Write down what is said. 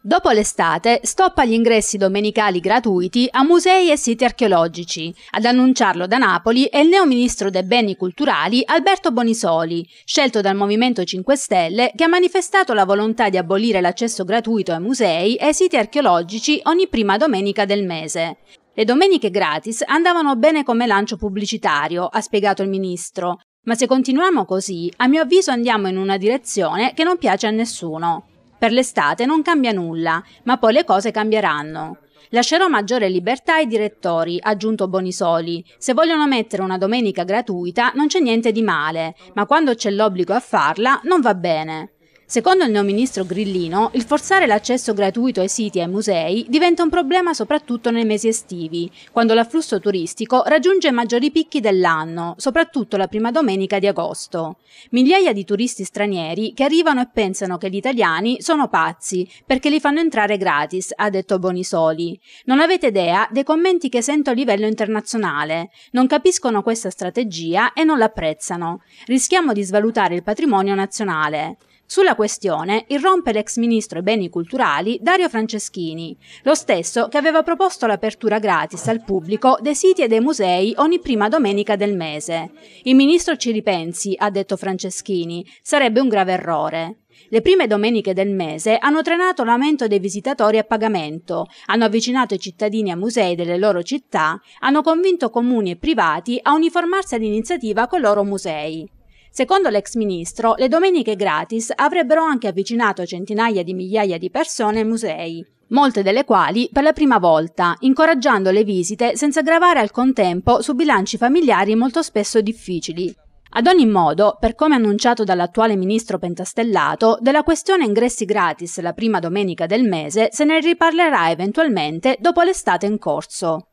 Dopo l'estate, stoppa gli ingressi domenicali gratuiti a musei e siti archeologici. Ad annunciarlo da Napoli è il neo ministro dei beni culturali Alberto Bonisoli, scelto dal Movimento 5 Stelle che ha manifestato la volontà di abolire l'accesso gratuito ai musei e ai siti archeologici ogni prima domenica del mese. Le domeniche gratis andavano bene come lancio pubblicitario, ha spiegato il ministro, ma se continuiamo così, a mio avviso andiamo in una direzione che non piace a nessuno. Per l'estate non cambia nulla, ma poi le cose cambieranno. Lascerò maggiore libertà ai direttori, ha aggiunto Bonisoli. Se vogliono mettere una domenica gratuita non c'è niente di male, ma quando c'è l'obbligo a farla non va bene. Secondo il neoministro Grillino, il forzare l'accesso gratuito ai siti e ai musei diventa un problema soprattutto nei mesi estivi, quando l'afflusso turistico raggiunge i maggiori picchi dell'anno, soprattutto la prima domenica di agosto. Migliaia di turisti stranieri che arrivano e pensano che gli italiani sono pazzi perché li fanno entrare gratis, ha detto Bonisoli. Non avete idea dei commenti che sento a livello internazionale. Non capiscono questa strategia e non l'apprezzano. Rischiamo di svalutare il patrimonio nazionale. Sulla questione irrompe l'ex ministro ai beni culturali Dario Franceschini, lo stesso che aveva proposto l'apertura gratis al pubblico dei siti e dei musei ogni prima domenica del mese. Il ministro ci ripensi, ha detto Franceschini, sarebbe un grave errore. Le prime domeniche del mese hanno trenato l'aumento dei visitatori a pagamento, hanno avvicinato i cittadini a musei delle loro città, hanno convinto comuni e privati a uniformarsi all'iniziativa con i loro musei. Secondo l'ex ministro, le domeniche gratis avrebbero anche avvicinato centinaia di migliaia di persone ai musei, molte delle quali per la prima volta, incoraggiando le visite senza gravare al contempo su bilanci familiari molto spesso difficili. Ad ogni modo, per come annunciato dall'attuale ministro Pentastellato, della questione ingressi gratis la prima domenica del mese se ne riparlerà eventualmente dopo l'estate in corso.